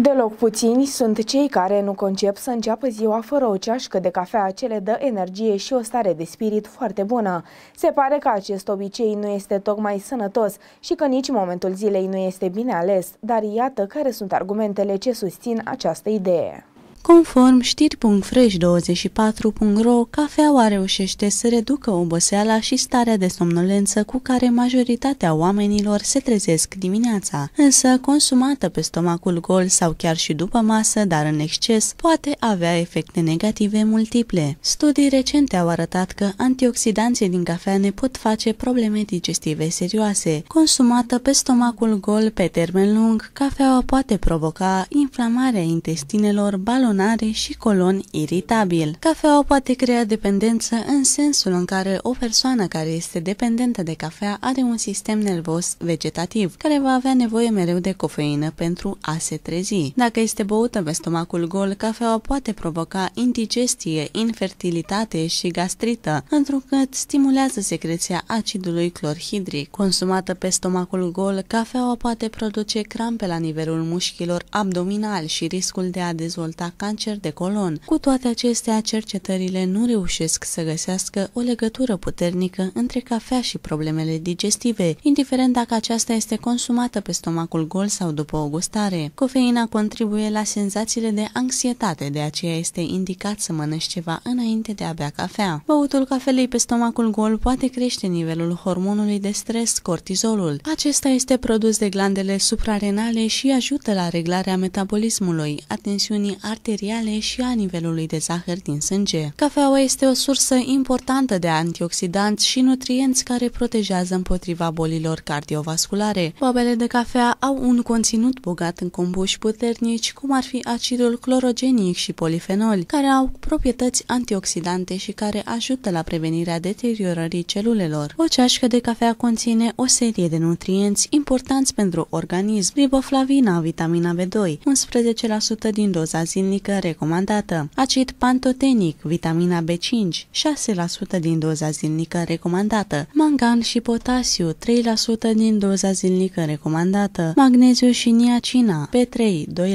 Deloc puțini sunt cei care nu concep să înceapă ziua fără o ceașcă de cafea ce le dă energie și o stare de spirit foarte bună. Se pare că acest obicei nu este tocmai sănătos și că nici momentul zilei nu este bine ales, dar iată care sunt argumentele ce susțin această idee. Conform știri.fresh24.ro, cafeaua reușește să reducă oboseala și starea de somnolență cu care majoritatea oamenilor se trezesc dimineața, însă consumată pe stomacul gol sau chiar și după masă, dar în exces, poate avea efecte negative multiple. Studii recente au arătat că antioxidanții din cafea ne pot face probleme digestive serioase. Consumată pe stomacul gol pe termen lung, cafeaua poate provoca inflamarea intestinelor, balonare inflamaționare și colon iritabil. Cafeaua poate crea dependență în sensul în care o persoană care este dependentă de cafea are un sistem nervos vegetativ, care va avea nevoie mereu de cofeină pentru a se trezi. Dacă este băută pe stomacul gol, cafeaua poate provoca indigestie, infertilitate și gastrită, întrucât stimulează secreția acidului clorhidric. Consumată pe stomacul gol, cafeaua poate produce crampe la nivelul mușchilor abdominali și riscul de a dezvolta cancer de colon. Cu toate acestea, cercetările nu reușesc să găsească o legătură puternică între cafea și problemele digestive, indiferent dacă aceasta este consumată pe stomacul gol sau după o gustare. Cofeina contribuie la senzațiile de anxietate, de aceea este indicat să mănânci ceva înainte de a bea cafea. Băutul cafelei pe stomacul gol poate crește nivelul hormonului de stres, cortizolul. Acesta este produs de glandele suprarenale și ajută la reglarea metabolismului, atensiunii artificiale arteriale și a nivelului de zahăr din sânge. Cafeaua este o sursă importantă de antioxidanți și nutrienți care protejează împotriva bolilor cardiovasculare. Boabele de cafea au un conținut bogat în combuși puternici, cum ar fi acidul clorogenic și polifenol, care au proprietăți antioxidante și care ajută la prevenirea deteriorării celulelor. O ceașcă de cafea conține o serie de nutrienți importanți pentru organism, riboflavina, vitamina B2, 11% din doza zilnică zilnică recomandată, acid pantotenic, vitamina B5, 6% din doza zilnică recomandată, mangan și potasiu, 3% din doza zilnică recomandată, magneziu și niacina, P3,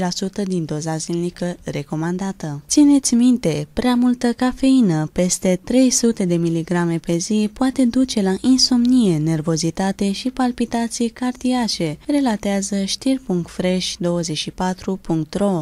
2% din doza zilnică recomandată. Țineți minte, prea multă cafeină, peste 300 de miligrame pe zi, poate duce la insomnie, nervozitate și palpitații cardiace, relatează știri.fresh24.ro